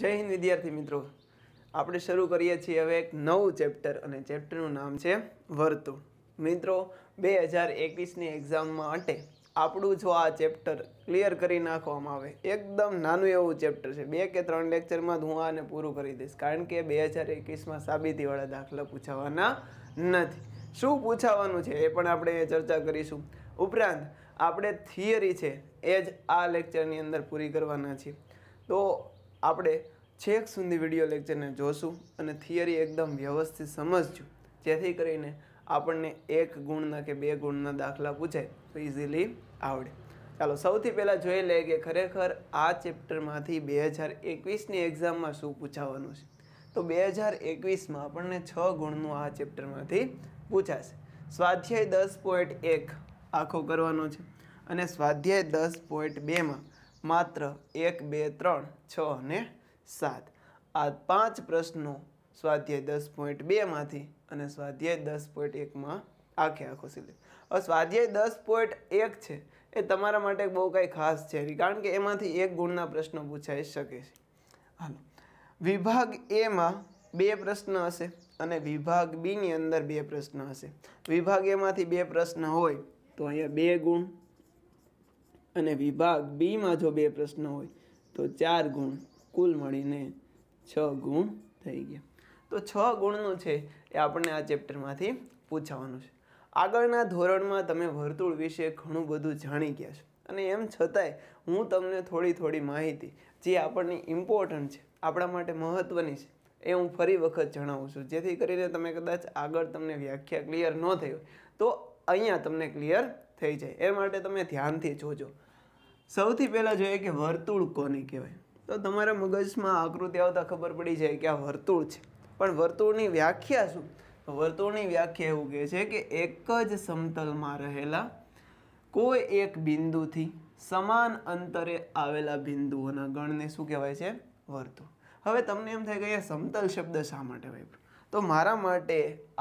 જય હિન્દ વિદ્યાર્થી મિત્રો આપણે શરૂ કરીએ છીએ હવે એક નવું ચેપ્ટર અને ચેપ્ટરનું નામ છે વર્તુળ મિત્રો બે હજાર એકવીસની એક્ઝામ માટે આપણું જો આ ચેપ્ટર ક્લિયર કરી નાખવામાં આવે એકદમ નાનું એવું ચેપ્ટર છે બે કે ત્રણ લેક્ચરમાં જ હું આને પૂરું કરી દઈશ કારણ કે બે હજાર એકવીસમાં સાબિતીવાળા દાખલા પૂછાવાના નથી શું પૂછાવાનું છે એ પણ આપણે ચર્ચા કરીશું ઉપરાંત આપણે થિયરી છે એ જ આ લેક્ચરની અંદર પૂરી કરવાના છીએ તો આપણે છેક સુધી વિડીયો લેક્ચરને જોશું અને થિયરી એકદમ વ્યવસ્થિત સમજશું જેથી કરીને આપણને એક ગુણના કે બે ગુણના દાખલા પૂછાય તો ઇઝીલી આવડે ચાલો સૌથી પહેલાં જોઈ લઈએ કે ખરેખર આ ચેપ્ટરમાંથી બે હજાર એકવીસની એક્ઝામમાં શું પૂછાવાનું છે તો બે હજાર એકવીસમાં આપણને છ ગુણનું આ ચેપ્ટરમાંથી પૂછાશે સ્વાધ્યાય દસ પોઈન્ટ એક આખો કરવાનો છે અને સ્વાધ્યાય દસ પોઈન્ટ બેમાં માત્ર એક બે ત્રણ છ અને સાત આ પાંચ પ્રશ્નો સ્વાધ્યાય દસ પોઈન્ટ બેમાંથી અને સ્વાધ્યાય દસ પોઈન્ટ એકમાં આખે આખો સિલેબસ હવે સ્વાધ્યાય દસ પોઈન્ટ એક છે એ તમારા માટે બહુ કાંઈ ખાસ છે કારણ કે એમાંથી એક ગુણના પ્રશ્નો પૂછાઈ શકે છે હાલો વિભાગ એમાં બે પ્રશ્ન હશે અને વિભાગ બીની અંદર બે પ્રશ્ન હશે વિભાગ એમાંથી બે પ્રશ્ન હોય તો અહીંયા બે ગુણ અને વિભાગ બીમાં જો બે પ્રશ્ન હોય તો ચાર ગુણ કુલ મળીને છ ગુણ થઈ ગયા તો છ ગુણનું છે એ આપણને આ ચેપ્ટરમાંથી પૂછાવાનું છે આગળના ધોરણમાં તમે વર્તુળ વિશે ઘણું બધું જાણી ગયા છો અને એમ છતાંય હું તમને થોડી થોડી માહિતી જે આપણને ઇમ્પોર્ટન્ટ છે આપણા માટે મહત્ત્વની છે એ હું ફરી વખત જણાવું છું જેથી કરીને તમે કદાચ આગળ તમને વ્યાખ્યા ક્લિયર ન થઈ હોય તો અહીંયા તમને ક્લિયર થઈ જાય એ માટે તમે ધ્યાનથી જોજો સૌથી પહેલાં જોઈએ કે વર્તુળ કોને કહેવાય તો તમારા મગજમાં આકૃતિ આવતા ખબર પડી જાય કે આ વર્તુળ છે પણ વર્તુળની વ્યાખ્યા શું વર્તુળની વ્યાખ્યા એવું કહે છે કે એક જ સમતલમાં રહેલા કોઈ એક બિંદુથી સમાન અંતરે આવેલા બિંદુઓના ગણને શું કહેવાય છે વર્તુળ હવે તમને એમ થાય કે અહીંયા સમતલ શબ્દ શા માટે વાપર્યો તો મારા માટે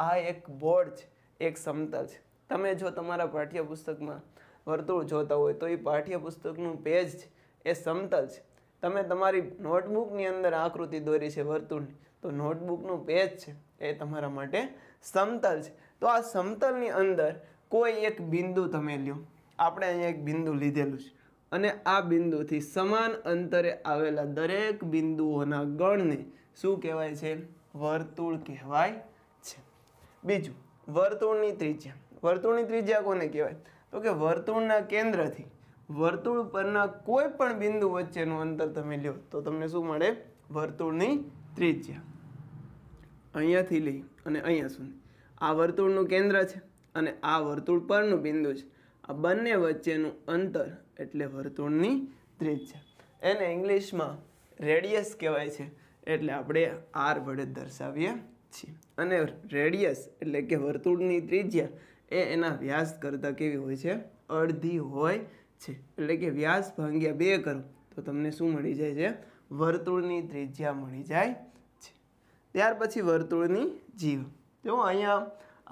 આ એક બોર્ડ છે એક સમતલ છે તમે જો તમારા પાઠ્યપુસ્તકમાં વર્તુળ જોતા હોય તો એ પાઠ્યપુસ્તકનું પેજ છે એ સમતલ છે તમે તમારી નોટબુકની અંદર આકૃતિ દોરી છે વર્તુળની તો નોટબુકનું પેજ છે એ તમારા માટે સમતલ છે તો આ સમતલની અંદર કોઈ એક બિંદુ તમે લ્યો આપણે અહીંયા એક બિંદુ લીધેલું છે અને આ બિંદુથી સમાન અંતરે આવેલા દરેક બિંદુઓના ગણને શું કહેવાય છે વર્તુળ કહેવાય છે બીજું વર્તુળની ત્રિજ્યા વર્તુળની ત્રિજ્યા કોને કહેવાય તો કે વર્તુળના કેન્દ્રથી વર્તુળ પરના કોઈ પણ બિંદુ વચ્ચેનું અંતર તમે લ્યો તો તમને શું મળે વર્તુળની ત્રિજ્યા અહીંયાથી લઈ અને અહીંયા સુધી આ વર્તુળનું કેન્દ્ર છે અને આ વર્તુળ પરનું બિંદુ છે આ બંને વચ્ચેનું અંતર એટલે વર્તુળની ત્રિજ્યા એને ઇંગ્લિશમાં રેડિયસ કહેવાય છે એટલે આપણે આર વડે દર્શાવીએ છીએ અને રેડિયસ એટલે કે વર્તુળની ત્રિજ્યા એ એના વ્યાસ કરતાં કેવી હોય છે અડધી હોય છે એટલે કે વ્યાસ ભાંગ્યા બે કરો તો તમને શું મળી જાય છે વર્તુળની ત્રિજ્યા મળી જાય છે ત્યાર પછી વર્તુળની જીવ તો અહીંયા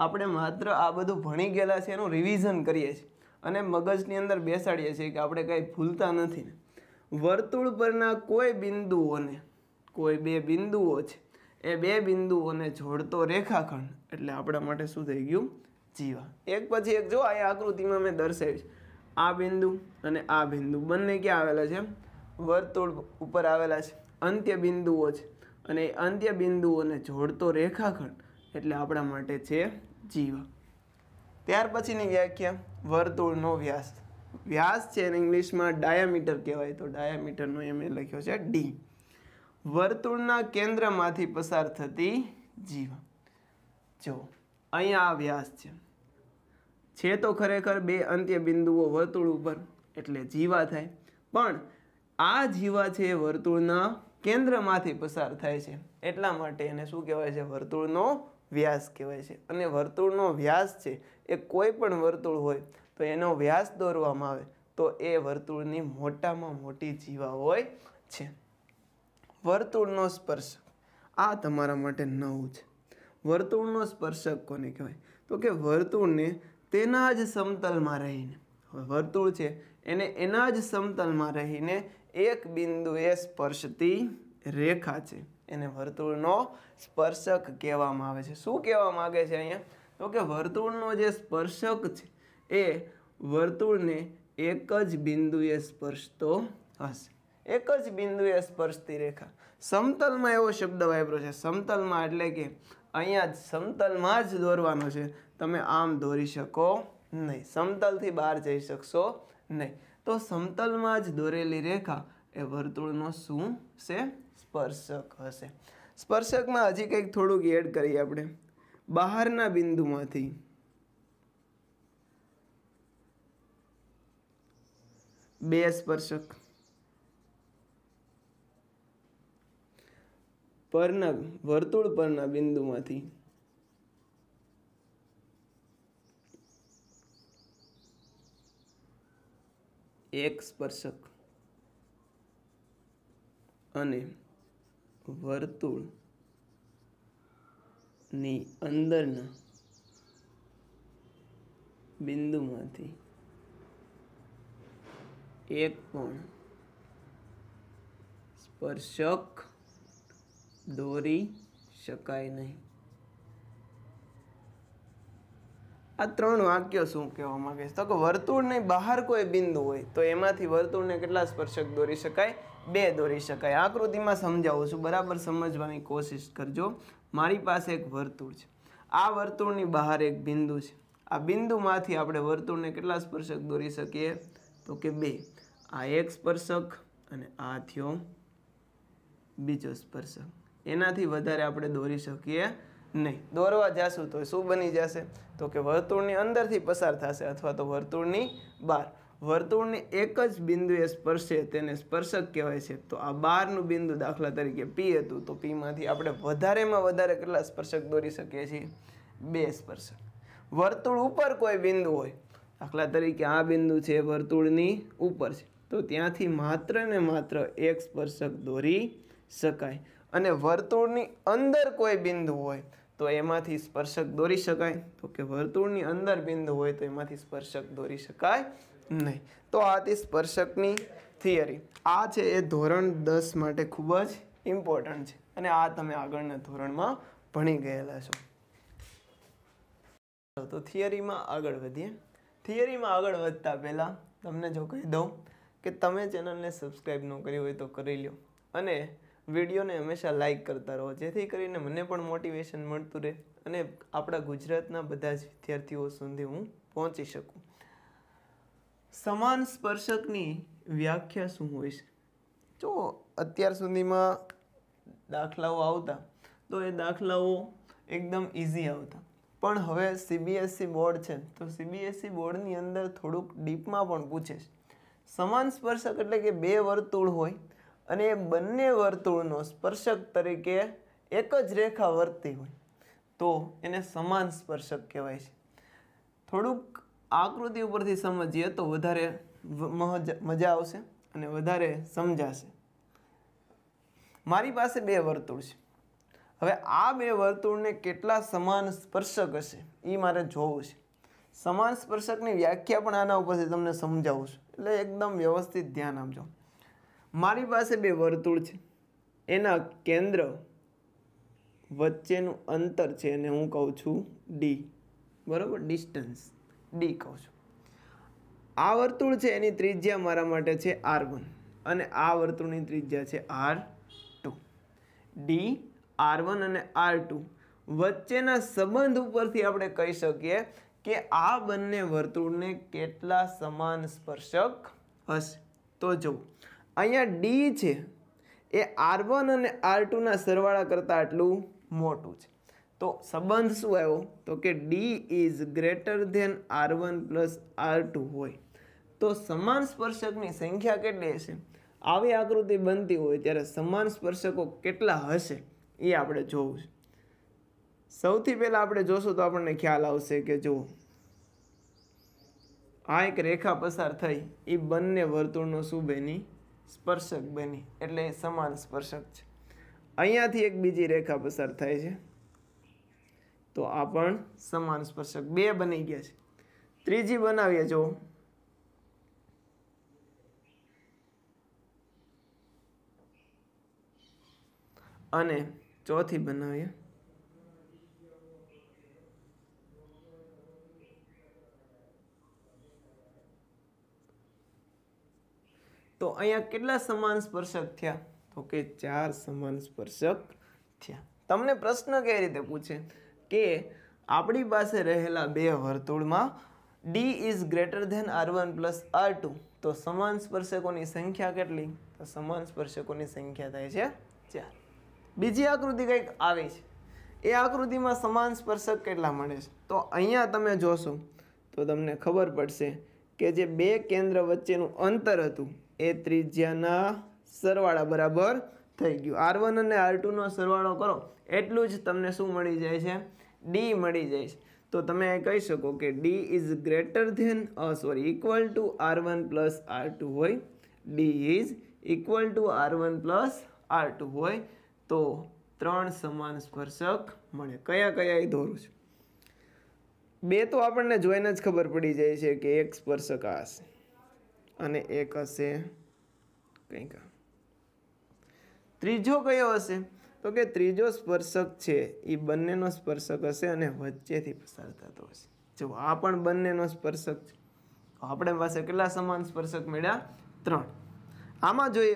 આપણે માત્ર આ બધું ભણી ગયેલા છે એનું રિવિઝન કરીએ છીએ અને મગજની અંદર બેસાડીએ છીએ કે આપણે કાંઈ ભૂલતા નથી ને વર્તુળ પરના કોઈ બિંદુઓને કોઈ બે બિંદુઓ છે એ બે બિંદુઓને જોડતો રેખાખંડ એટલે આપણા માટે શું થઈ ગયું જીવા એક પછી એક જો આ આકૃતિમાં મેં દર્શાવી છે આ બિંદુ અને આ બિંદુ બંને ક્યાં આવેલા છે વર્તુળ ઉપર આવેલા છે અંત્ય બિંદુઓ છે અને એ અંત્ય બિંદુઓને જોડતો રેખાખંડ એટલે આપણા માટે છે જીવા ત્યાર પછીની વ્યાખ્યા વર્તુળનો વ્યાસ વ્યાસ છે એને ઇંગ્લિશમાં ડાયામીટર કહેવાય તો ડાયામીટરનો એમ એ લખ્યો છે ડી વર્તુળના કેન્દ્રમાંથી પસાર થતી જીવા જો અહીંયા આ વ્યાસ છે છે તો ખરેખર બે અંત્ય બિંદુઓ વર્તુળ ઉપર એટલે જીવા થાય પણ આ જીવા છે એ વર્તુળના કેન્દ્રમાંથી પસાર થાય છે એટલા માટે એને શું કહેવાય છે વર્તુળનો વ્યાસ કહેવાય છે અને વર્તુળનો વ્યાસ છે એ કોઈ પણ વર્તુળ હોય તો એનો વ્યાસ દોરવામાં આવે તો એ વર્તુળની મોટામાં મોટી જીવા હોય છે વર્તુળનો સ્પર્શ આ તમારા માટે નવું છે વર્તુળનો સ્પર્શક કોને કહેવાય તો કે વર્તુળને તેના જ સમતલમાં રહીને વર્તુળ છે એને એના જ સમતલમાં રહીને એક બિંદુએ સ્પર્શતી રેખા છે એને વર્તુળનો સ્પર્શક કહેવામાં આવે છે શું કહેવા માગે છે અહીંયા તો કે વર્તુળનો જે સ્પર્શક છે એ વર્તુળને એક જ બિંદુએ સ્પર્શતો હશે એક જ બિંદુએ સ્પર્શતી રેખા સમતલમાં એવો શબ્દ વાપરો છે સમતલમાં એટલે કે અહીંયા જ સમતલમાં જ દોરવાનો છે તમે આમ દોરી શકો નહીં સમતલથી બહાર જઈ શકશો નહીં તો સમતલમાં જ દોરેલી રેખા એ વર્તુળનો શું છે સ્પર્શક હશે સ્પર્શકમાં હજી કંઈક થોડુંક એડ કરીએ આપણે બહારના બિંદુમાંથી બે સ્પર્શક પરના વર્તુળ પરના બિંદુમાંથી એક સ્પર્શક અને વર્તુળની અંદરના બિંદુમાંથી એક પણ સ્પર્શક દોરી શકાય નહીં આ ત્રણ વાક્યો શું કહેવા માંગે છે તો કે વર્તુળની બહાર કોઈ બિંદુ હોય તો એમાંથી વર્તુળને કેટલા સ્પર્શક દોરી શકાય બે દોરી શકાય આકૃતિમાં સમજાવું છું બરાબર સમજવાની કોશિશ કરજો મારી પાસે એક વર્તુળ છે આ વર્તુળની બહાર એક બિંદુ છે આ બિંદુમાંથી આપણે વર્તુળને કેટલા સ્પર્શક દોરી શકીએ તો કે બે આ એક સ્પર્શક અને આ થયો બીજો સ્પર્શક એનાથી વધારે આપણે દોરી શકીએ નહીં દોરવા જશું તો શું બની જશે તો કે વર્તુળની અંદરથી પસાર થશે અથવા તો વર્તુળની બહાર વર્તુળને એક જ બિંદુએ સ્પર્શે તેને સ્પર્શક કહેવાય છે તો આ બારનું બિંદુ દાખલા તરીકે પી હતું તો પીમાંથી આપણે વધારેમાં વધારે કેટલા સ્પર્શક દોરી શકીએ છીએ બે સ્પર્શક વર્તુળ ઉપર કોઈ બિંદુ હોય દાખલા તરીકે આ બિંદુ છે વર્તુળની ઉપર છે તો ત્યાંથી માત્ર ને માત્ર એક સ્પર્શક દોરી શકાય અને વર્તુળની અંદર કોઈ બિંદુ હોય તો એમાંથી સ્પર્શક દોરી શકાય તો કે વર્તુળની અંદર બિંદુ હોય તો એમાંથી સ્પર્શક દોરી શકાય નહીં તો આ હતી સ્પર્શકની થિયરી આ છે એ ધોરણ દસ માટે ખૂબ જ ઇમ્પોર્ટન્ટ છે અને આ તમે આગળના ધોરણમાં ભણી ગયેલા છો તો થિયરીમાં આગળ વધીએ થિયરીમાં આગળ વધતા પહેલાં તમને જો કહી દઉં કે તમે ચેનલને સબસ્ક્રાઈબ ન કરી હોય તો કરી લો અને વિડીયોને હંમેશા લાઇક કરતા રહો જેથી કરીને મને પણ મોટિવેશન મળતું રહે અને આપણા ગુજરાતના બધા જ વિદ્યાર્થીઓ સુધી હું પહોંચી શકું સમાન સ્પર્શકની વ્યાખ્યા શું હોય છે જો અત્યાર સુધીમાં દાખલાઓ આવતા તો એ દાખલાઓ એકદમ ઇઝી આવતા પણ હવે સીબીએસસી e બોર્ડ છે તો સીબીએસસી e બોર્ડની અંદર થોડુંક ડીપમાં પણ પૂછે છે સમાન સ્પર્શક એટલે કે બે વર્તુળ હોય અને એ બંને વર્તુળનો સ્પર્શક તરીકે એક જ રેખા વર્તી હોય તો એને સમાન સ્પર્શક કહેવાય છે થોડુંક આકૃતિ ઉપરથી સમજીએ તો વધારે મજા આવશે અને વધારે સમજાશે મારી પાસે બે વર્તુળ છે હવે આ બે વર્તુળને કેટલા સમાન સ્પર્શક હશે એ મારે જોવું છે સમાન સ્પર્શકની વ્યાખ્યા પણ આના ઉપરથી તમને સમજાવું છું એટલે એકદમ વ્યવસ્થિત ધ્યાન આપજો મારી પાસે બે વર્તુળ છે એના કેન્દ્ર વચ્ચેનું અંતર છે અને હું કહું છું ડી બરાબર ડિસ્ટન્સ ડી કહું છું આ વર્તુળ છે એની ત્રિજ્યા મારા માટે છે આર વન અને આ વર્તુળની ત્રિજ્યા છે R two D R one અને આર ટુ વચ્ચેના સંબંધ ઉપરથી આપણે કહી શકીએ કે આ બંને વર્તુળને કેટલા સમાન સ્પર્શક હશે તો જુઓ અહીંયા ડી છે એ આર વન અને આર ટુના સરવાળા કરતાં આટલું મોટું છે તો સંબંધ શું આવ્યો તો કે D is greater than R one plus R two હોય તો સમાન સ્પર્શકની સંખ્યા કેટલી હશે આવી આકૃતિ બનતી હોય ત્યારે સમાન સ્પર્શકો કેટલા હશે એ આપણે જોવું છે સૌથી પહેલાં આપણે જોશું તો આપણને ખ્યાલ આવશે કે જો આ એક રેખા પસાર થઈ એ બંને વર્તુળનો શું બની સ્પર્શક બની એટલે સમાન સ્પર્શક છે અહીંયાથી એક બીજી રેખા પસાર થાય છે તો આ પણ સમાન સ્પર્શક બે બની ગયા છે ત્રીજી બનાવીએ જો અને ચોથી બનાવીએ તો અહીંયા કેટલા સમાન સ્પર્શક થયા તો કે ચાર સમાન સ્પર્શક થયા તમને પ્રશ્ન કઈ રીતે પૂછે કે આપણી પાસે રહેલા બે વર્તુળમાં D is greater than R one plus R two તો સમાન સ્પર્શકોની સંખ્યા કેટલી તો સમાન સ્પર્શકોની સંખ્યા થાય છે ચાર બીજી આકૃતિ કંઈક આવી છે એ આકૃતિમાં સમાન સ્પર્શક કેટલા મળે છે તો અહીંયા તમે જોશો તો તમને ખબર પડશે કે જે બે કેન્દ્ર વચ્ચેનું અંતર હતું એ ત્રિજ્યાના સરવાળા બરાબર થઈ ગયું આર વન અને આર ટુનો સરવાળો કરો એટલું જ તમને શું મળી જાય છે ડી મળી જાય છે તો તમે કહી શકો કે D is greater than sorry equal to R one plus R two હોય D is equal to R one plus R two હોય તો ત્રણ સમાન સ્પર્શક મળે કયા કયા એ દોરું છું બે તો આપણને જોઈને જ ખબર પડી જાય છે કે એક સ્પર્શક આ હશે અને એક હશે કંઈક ત્રીજો કયો હશે તો કે ત્રીજો સ્પર્શક છે એ બંનેનો સ્પર્શક હશે અને વચ્ચેથી પસાર થતો હશે જો આ પણ બંનેનો સ્પર્શક છે આપણે પાસે કેટલા સમાન સ્પર્શક મળ્યા ત્રણ આમાં જોઈએ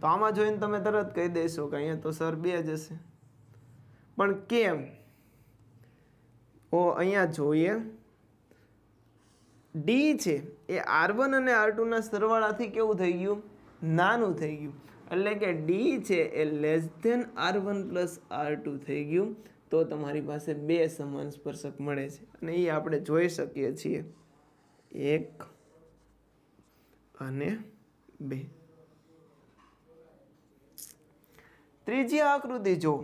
તો આમાં જોઈને તમે તરત કહી દેશો કે અહીંયા તો સર બે જ હશે પણ કેમ ઓ અહીંયા જોઈએ ડી છે એ આર વન અને આર ટુના સરવાળાથી કેવું થઈ ગયું નાનું થઈ ગયું એટલે કે ડી છે એ less than R one plus R two થઈ ગયું તો તમારી પાસે બે સમાન સ્પર્શક મળે છે અને એ આપણે જોઈ શકીએ છીએ એક અને બે ત્રીજી આકૃતિ જો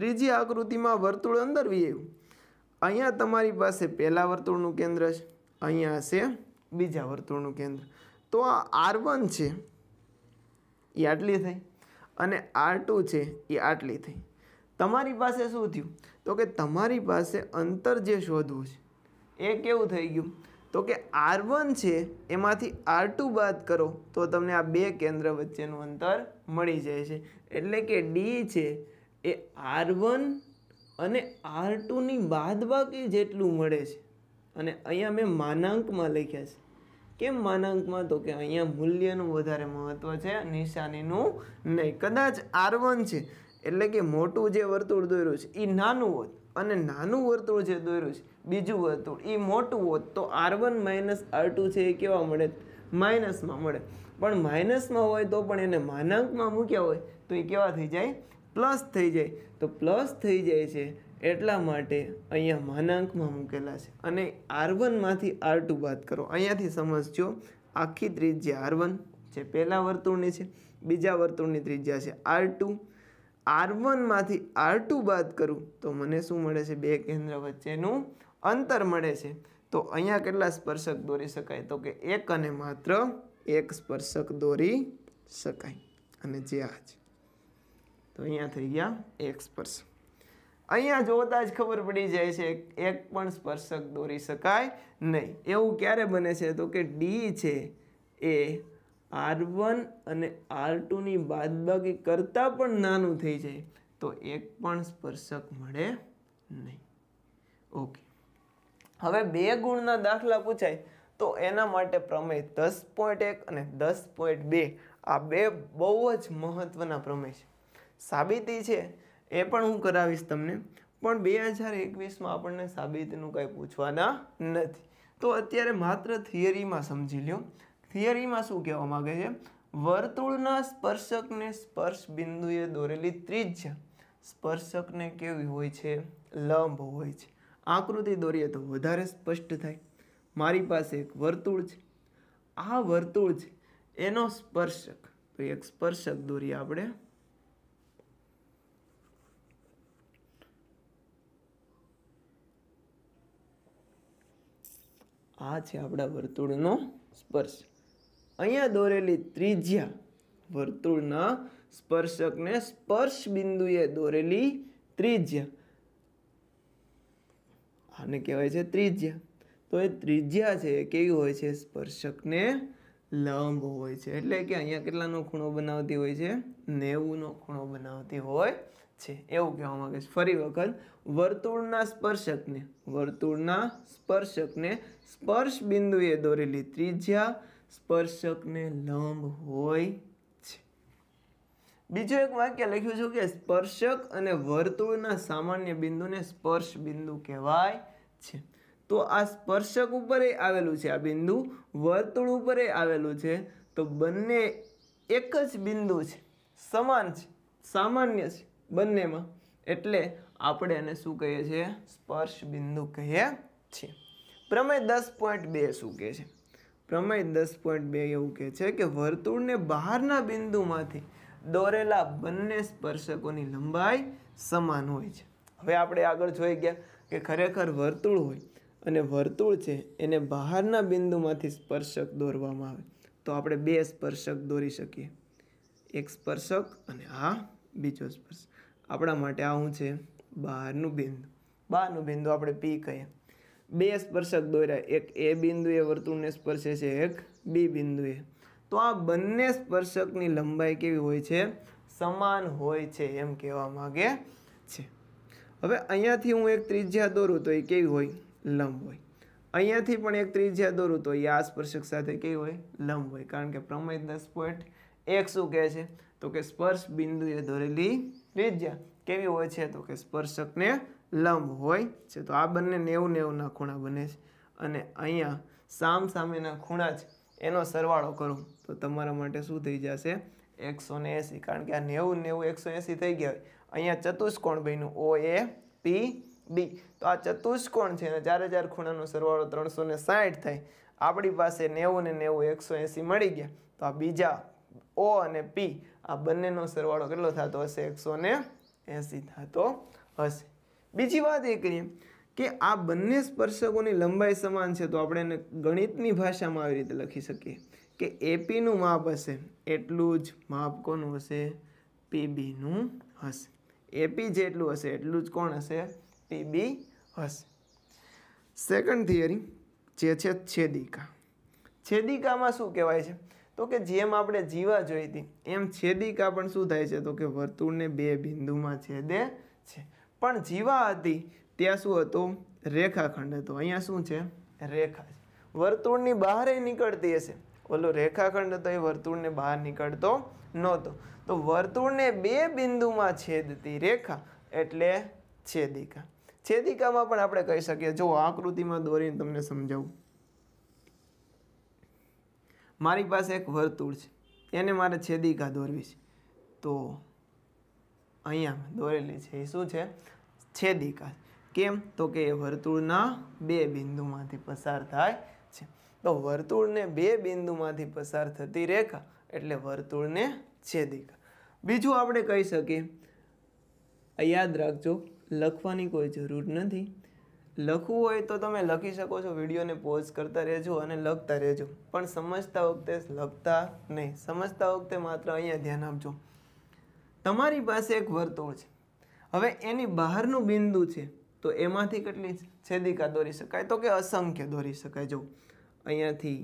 ત્રીજી આકૃતિમાં વર્તુળ અંદર આવ્યું અહીંયા તમારી પાસે પહેલાં વર્તુળનું કેન્દ્ર છે અહીંયા હશે બીજા વર્તુળનું કેન્દ્ર તો આ આર વન છે એ આટલી થઈ અને આર ટુ છે એ આટલી થઈ તમારી પાસે શું થયું તો કે તમારી પાસે અંતર જે શોધવું છે એ કેવું થઈ ગયું તો કે આર વન છે એમાંથી આર ટુ બાદ કરો તો તમને આ બે કેન્દ્ર વચ્ચેનું અંતર મળી જાય છે એટલે કે ડી છે એ આર વન અને આર ટુની બાદબાકી જેટલું મળે છે અને અહીંયા મેં માનાંકમાં લખ્યા છે કેમ માનાંકમાં તો કે અહીંયા મૂલ્યનું વધારે મહત્ત્વ છે નિશાનીનું નહીં કદાચ આર વન છે એટલે કે મોટું જે વર્તુળ દોર્યું છે એ નાનું હોત અને નાનું વર્તુળ જે દોર્યું છે બીજું વર્તુળ એ મોટું હોત તો R one minus R two છે એ કેવા મળે માઇનસમાં મળે પણ માઇનસમાં હોય તો પણ એને માનાંકમાં મૂક્યા હોય તો એ કેવા થઈ જાય પ્લસ થઈ જાય તો પ્લસ થઈ જાય છે એટલા માટે અહીંયા માનાંકમાં મૂકેલા છે અને આર વનમાંથી આર ટુ બાદ કરો અહીંયાથી સમજજો આખી ત્રિજ્યા આર વન જે પહેલાં વર્તુળની છે બીજા વર્તુળની ત્રિજ્યા છે આર ટુ આર વનમાંથી આર ટુ બાદ કરું તો મને શું મળે છે બે કેન્દ્ર વચ્ચેનું અંતર મળે છે તો અહીંયા કેટલા સ્પર્શક દોરી શકાય તો કે એક અને માત્ર એક સ્પર્શક દોરી શકાય અને જે આ છે તો અહીંયા થઈ ગયા એક સ્પર્શક અહીંયા જોતા જ ખબર પડી જાય છે એક પણ સ્પર્શક દોરી શકાય નહીં એવું ક્યારે બને છે તો કે ડી છે એ આર વન અને આર ટુની બાદબાકી કરતાં પણ નાનું થઈ જાય તો એક પણ સ્પર્શક મળે નહીં ઓકે હવે બે ગુણના દાખલા પૂછાય તો એના માટે પ્રમેય દસ પોઈન્ટ એક અને દસ પોઈન્ટ બે આ બે બહુ જ મહત્ત્વના પ્રમેય છે સાબિતી છે એ પણ હું કરાવીશ તમને પણ બે હજાર એકવીસમાં આપણને સાબિતનું કાંઈ પૂછવાના નથી તો અત્યારે માત્ર થિયરીમાં સમજી લ્યો થિયરીમાં શું કહેવા માગે છે વર્તુળના સ્પર્શકને સ્પર્શ બિંદુએ દોરેલી ત્રિજ્યા સ્પર્શકને કેવી હોય છે લંબ હોય છે આકૃતિ દોરીએ તો વધારે સ્પષ્ટ થાય મારી પાસે એક વર્તુળ છે આ વર્તુળ છે એનો સ્પર્શક તો એક સ્પર્શક દોરીએ આપણે આ છે આપણા વર્તુળનો સ્પર્શ અહીંયા દોરેલી ત્રિજ્યા વર્તુળના સ્પર્શકને સ્પર્શ બિંદુએ દોરેલી ત્રિજ્યા આને કહેવાય છે ત્રિજ્યા તો એ ત્રિજ્યા છે કેવી હોય છે સ્પર્શકને લંબ હોય છે એટલે કે અહીંયા કેટલાનો ખૂણો બનાવતી હોય છે નેવુંનો ખૂણો બનાવતી હોય છે એવું કહેવા માંગે છે ફરી વખત વર્તુળના સ્પર્શકને વર્તુળના સ્પર્શકને સ્પર્શ બિંદુએ દોરેલી ત્રિજ્યા સ્પર્શકને લંબ હોય છે બીજું એક વાક્ય લખ્યું છે કે સ્પર્શક અને વર્તુળના સામાન્ય બિંદુને સ્પર્શ બિંદુ કહેવાય છે તો આ સ્પર્શક ઉપર આવેલું છે આ બિંદુ વર્તુળ ઉપર આવેલું છે તો બંને એક જ બિંદુ છે સમાન છે સામાન્ય છે બંનેમાં એટલે આપણે એને શું કહીએ છીએ સ્પર્શ બિંદુ કહીએ છીએ પ્રમેય દસ પોઈન્ટ બે શું કહે છે પ્રમેય દસ પોઈન્ટ બે એવું કહે છે કે વર્તુળને બહારના બિંદુમાંથી દોરેલા બંને સ્પર્શકોની લંબાઈ સમાન હોય છે હવે આપણે આગળ જોઈ ગયા કે ખરેખર વર્તુળ હોય અને વર્તુળ છે એને બહારના બિંદુમાંથી સ્પર્શક દોરવામાં આવે તો આપણે બે સ્પર્શક દોરી શકીએ એક સ્પર્શક અને આ બીજો સ્પર્શક આપણા માટે આવું છે બહારનું બિંદુ બહારનું બિંદુ આપણે પી કહીએ બે સ્પર્શક દોર્યા એક એ બિંદુએ વર્તુળને સ્પર્શે છે એક બી બિંદુએ તો આ બંને સ્પર્શકની લંબાઈ કેવી હોય છે સમાન હોય છે એમ કહેવા માગે છે હવે અહીંયાથી હું એક ત્રિજ્યા દોરું તો એ કેવી હોય લંબ હોય અહીંયાથી પણ એક ત્રિજ્યા દોરું તો એ આ સ્પર્શક સાથે કેવી હોય લંબ હોય કારણ કે પ્રમેય દસ પોઈન્ટ એક શું કહે છે તો કે સ્પર્શ બિંદુએ દોરેલી ત્રિજ્યા કેવી હોય છે તો કે સ્પર્શકને લંબ હોય છે તો આ બંને નેવું નેવુંના ખૂણા બને છે અને અહીંયા સામ સામેના ખૂણા જ એનો સરવાળો કરો તો તમારા માટે શું થઈ જશે એકસો ને એંસી કારણ કે આ નેવું નેવું એકસો એંસી થઈ ગયા અહીંયા ચતુષ્કોણ બન્યું ઓ એ પી બી તો આ ચતુષ્કોણ છે અને ચારે ચાર ખૂણાનો સરવાળો ત્રણસો ને સાઠ થાય આપણી પાસે નેવું ને નેવું એકસો એંસી મળી ગયા તો આ બીજા ઓ અને પી આ બંનેનો સરવાળો કેટલો થતો હશે એકસો ને એંસી થતો હશે બીજી વાત એ કરીએ કે આ બંને સ્પર્શકોની લંબાઈ સમાન છે તો આપણે એને ગણિતની ભાષામાં આવી રીતે લખી શકીએ કે એપીનું માપ હશે એટલું જ માપ કોનું હશે પીબીનું હશે એપી જેટલું હશે એટલું જ કોણ હશે પીબી હશે સેકન્ડ થિયરી જે છે છેદિકા છેદિકામાં શું કહેવાય છે તો કે જેમ આપણે જીવા જોઈ હતી એમ છેદિકા પણ શું થાય છે તો કે વર્તુળને બે બિંદુમાં છેદે છે પણ જીવા હતી ત્યાં શું હતું રેખાખંડ હતો અહીંયા શું છે રેખા વર્તુળની બહાર નીકળતી હશે ઓલો રેખાખંડ હતો એ વર્તુળને બહાર નીકળતો નહોતો તો વર્તુળને બે બિંદુમાં છેદતી રેખા એટલે છેદિકા છેદિકામાં પણ આપણે કહી શકીએ જો આકૃતિમાં દોરીને તમને સમજાવું મારી પાસે એક વર્તુળ છે એને મારે છેદિકા દોરવી છે તો અહીંયા દોરેલી છે એ શું છે છેદિકા કેમ તો કે એ વર્તુળના બે બિંદુમાંથી પસાર થાય છે તો વર્તુળને બે બિંદુમાંથી પસાર થતી રેખા એટલે વર્તુળને છેદિકા બીજું આપણે કહી શકીએ યાદ રાખજો લખવાની કોઈ જરૂર નથી લખવું હોય તો તમે લખી શકો છો વિડીયોને પોઝ કરતા રહેજો અને લખતા રહેજો પણ સમજતા વખતે લખતા નહીં સમજતા વખતે માત્ર અહીંયા ધ્યાન આપજો તમારી પાસે એક વર્તુળ છે હવે એની બહારનું બિંદુ છે તો એમાંથી કેટલી છેદિકા દોરી શકાય તો કે અસંખ્ય દોરી શકાય જો અહીંયાથી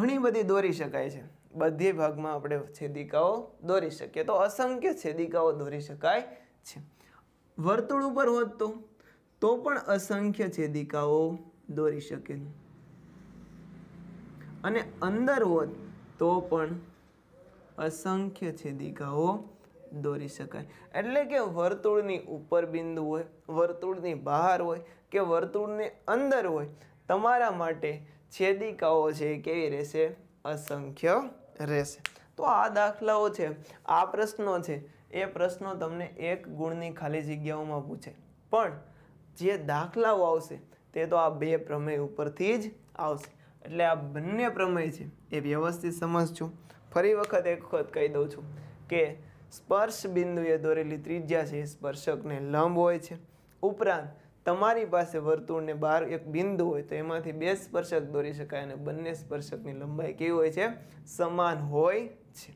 ઘણી બધી દોરી શકાય છે બધે ભાગમાં આપણે છેદિકાઓ દોરી શકીએ તો અસંખ્ય છેદિકાઓ દોરી શકાય છે વર્તુળ ઉપર હોત તો તો પણ અસંખ્ય છેદિકાઓ દોરી શકે અને અંદર હોત તો પણ અસંખ્ય છેદિકાઓ દોરી શકાય એટલે કે વર્તુળની ઉપર બિંદુ હોય વર્તુળની બહાર હોય કે વર્તુળની અંદર હોય તમારા માટે છેદિકાઓ છે કેવી રહેશે અસંખ્ય રહેશે તો આ દાખલાઓ છે આ પ્રશ્નો છે એ પ્રશ્નો તમને એક ગુણની ખાલી જગ્યાઓમાં પૂછે પણ જે દાખલાઓ આવશે તે તો આ બે પ્રમેય ઉપરથી જ આવશે એટલે આ બંને પ્રમેય છે એ વ્યવસ્થિત સમજજો ફરી વખત એક વખત કહી દઉં છું કે સ્પર્શ બિંદુએ દોરેલી ત્રિજ્યા છે એ સ્પર્શકને લંબ હોય છે ઉપરાંત તમારી પાસે વર્તુળને બહાર એક બિંદુ હોય તો એમાંથી બે સ્પર્શક દોરી શકાય અને બંને સ્પર્શકની લંબાઈ કેવી હોય છે સમાન હોય છે